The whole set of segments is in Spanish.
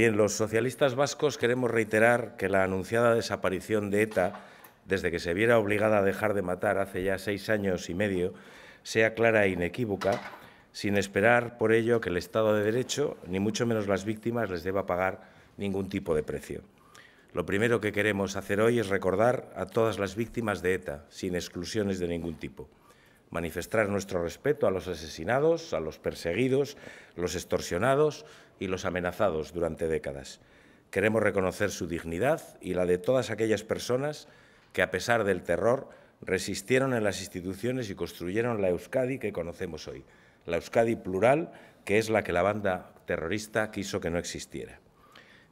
Bien, los socialistas vascos queremos reiterar que la anunciada desaparición de ETA, desde que se viera obligada a dejar de matar hace ya seis años y medio, sea clara e inequívoca, sin esperar por ello que el Estado de Derecho, ni mucho menos las víctimas, les deba pagar ningún tipo de precio. Lo primero que queremos hacer hoy es recordar a todas las víctimas de ETA, sin exclusiones de ningún tipo manifestar nuestro respeto a los asesinados, a los perseguidos, los extorsionados y los amenazados durante décadas. Queremos reconocer su dignidad y la de todas aquellas personas que, a pesar del terror, resistieron en las instituciones y construyeron la Euskadi que conocemos hoy, la Euskadi plural, que es la que la banda terrorista quiso que no existiera.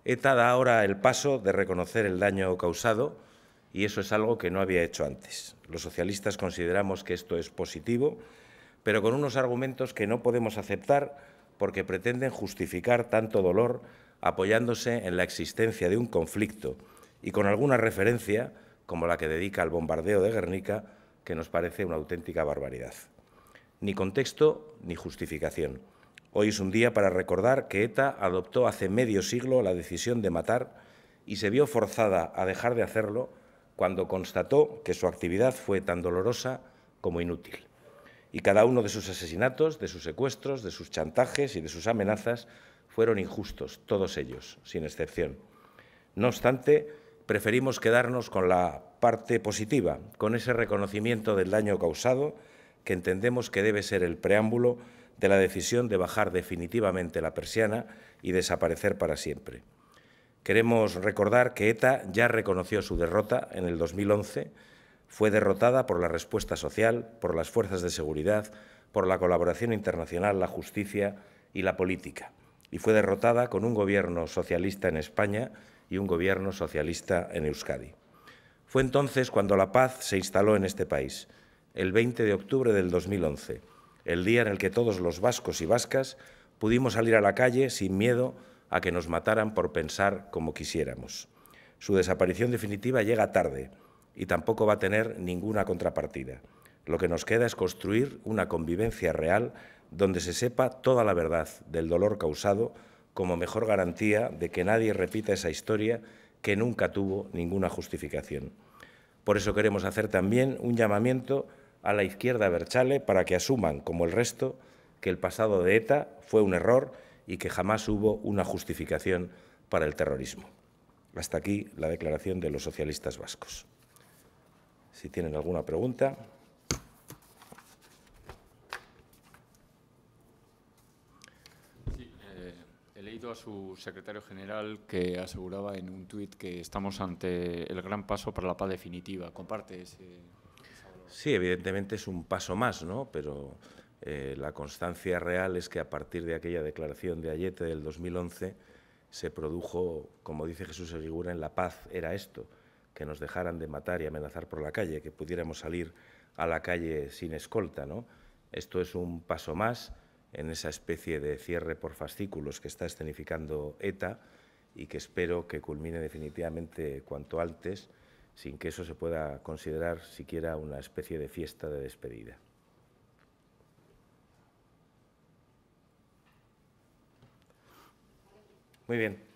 ETA da ahora el paso de reconocer el daño causado y eso es algo que no había hecho antes. Los socialistas consideramos que esto es positivo, pero con unos argumentos que no podemos aceptar porque pretenden justificar tanto dolor apoyándose en la existencia de un conflicto y con alguna referencia, como la que dedica al bombardeo de Guernica, que nos parece una auténtica barbaridad. Ni contexto ni justificación. Hoy es un día para recordar que ETA adoptó hace medio siglo la decisión de matar y se vio forzada a dejar de hacerlo cuando constató que su actividad fue tan dolorosa como inútil y cada uno de sus asesinatos, de sus secuestros, de sus chantajes y de sus amenazas fueron injustos, todos ellos, sin excepción. No obstante, preferimos quedarnos con la parte positiva, con ese reconocimiento del daño causado, que entendemos que debe ser el preámbulo de la decisión de bajar definitivamente la persiana y desaparecer para siempre. Queremos recordar que ETA ya reconoció su derrota en el 2011 fue derrotada por la respuesta social, por las fuerzas de seguridad, por la colaboración internacional, la justicia y la política. Y fue derrotada con un gobierno socialista en España y un gobierno socialista en Euskadi. Fue entonces cuando la paz se instaló en este país, el 20 de octubre del 2011, el día en el que todos los vascos y vascas pudimos salir a la calle sin miedo a que nos mataran por pensar como quisiéramos. Su desaparición definitiva llega tarde, y tampoco va a tener ninguna contrapartida. Lo que nos queda es construir una convivencia real donde se sepa toda la verdad del dolor causado como mejor garantía de que nadie repita esa historia que nunca tuvo ninguna justificación. Por eso queremos hacer también un llamamiento a la izquierda Berchale para que asuman, como el resto, que el pasado de ETA fue un error y que jamás hubo una justificación para el terrorismo. Hasta aquí la declaración de los socialistas vascos si tienen alguna pregunta. Eh, he leído a su secretario general que aseguraba en un tuit que estamos ante el gran paso para la paz definitiva. ¿Comparte ese...? Sí, evidentemente es un paso más, ¿no? Pero eh, la constancia real es que a partir de aquella declaración de Ayete del 2011 se produjo, como dice Jesús en la paz era esto que nos dejaran de matar y amenazar por la calle, que pudiéramos salir a la calle sin escolta. ¿no? Esto es un paso más en esa especie de cierre por fascículos que está escenificando ETA y que espero que culmine definitivamente cuanto antes, sin que eso se pueda considerar siquiera una especie de fiesta de despedida. Muy bien.